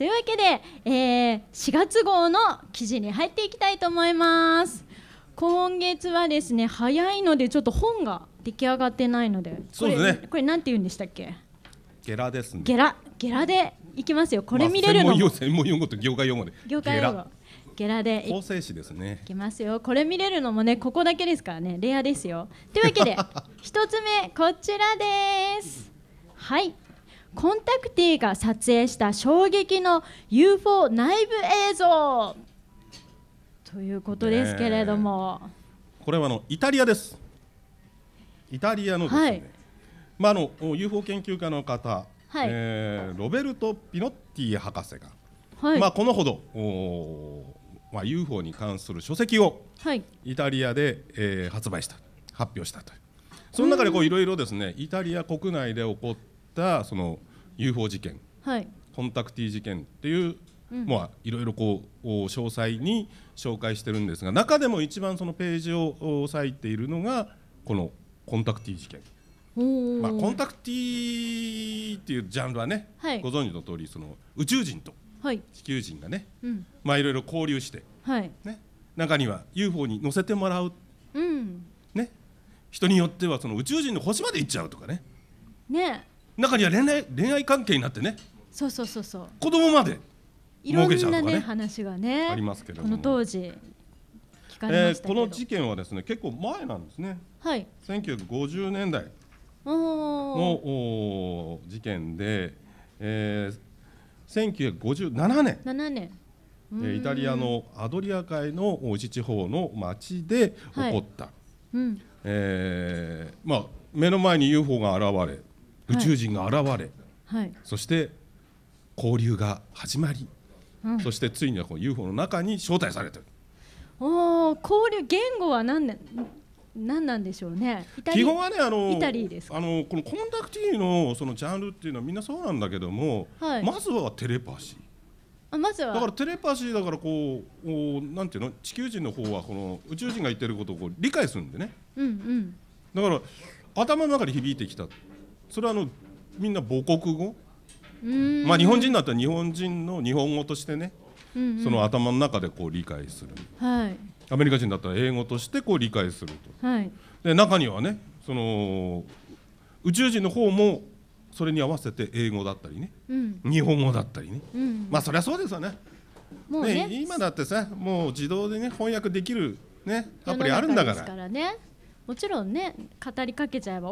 というわけで、えー、4月号の記事に入っていきたいと思います今月はですね早いのでちょっと本が出来上がってないのでこれねこれなんて言うんでしたっけゲラですねゲラゲラでいきますよこれ見れるの、まあ、専門用語と業界用語で業界用語ゲラで構成詞ですねいきますよこれ見れるのもねここだけですからねレアですよというわけで 一つ目こちらですはいコンタクティが撮影した衝撃の UFO 内部映像ということですけれども、これはあのイタリアですイタリアのですね、はい、まあ、あの UFO 研究家の方、はい、えー、ロベルト・ピノッティ博士が、はい、まあ、このほどまあ、UFO に関する書籍をイタリアで、えー、発売した発表したというその中でいろいろですねイタリア国内で起こっしたその UFO 事件、はい、コンタクティ事件っていう、うん、まあいろいろこう詳細に紹介してるんですが中でも一番そのページを割いているのがこのコンタクティ事件。まあ、コンタクティっていうジャンルはね、はい、ご存知の通りそり宇宙人と地球人がね、はい、まあ、いろいろ交流して、はいね、中には UFO に乗せてもらう、うんね、人によってはその宇宙人の星まで行っちゃうとかねね中には恋愛恋愛関係になってねそうそうそうそう子供までいろんなね、ね、話がねありますけどこの当時聞えー、この事件はですね結構前なんですねはい1950年代のお事件で、えー、1957年7年えイタリアのアドリア海の地方の町で起こった、はいうん、えー、まあ、目の前に UFO が現れ宇宙人が現れ、はい、そして交流が始まり、うん、そしてついにはこの UFO の中に招待されてる。お交流言語は何何なんでしょうね。基本はねあのあのこのコンダクティのそのジャンルっていうのはみんなそうなんだけども、はい、まずはテレパシー。あまずはだからテレパシーだからこうおなんていうの地球人の方はこの宇宙人が言ってることをこう理解するんでね。うんうん。だから頭の中に響いてきたそれはあのみんな母国語まあ日本人だったら日本人の日本語としてね、その頭の中でこう理解する、アメリカ人だったら英語としてこう理解すると、で中にはねその宇宙人の方もそれに合わせて英語だったりね、日本語だったりね、まあそりゃそうですよねもうね、今だってさもう自動でね翻訳できるねアプリあるんだから。ねもちろんね語りかけちゃえば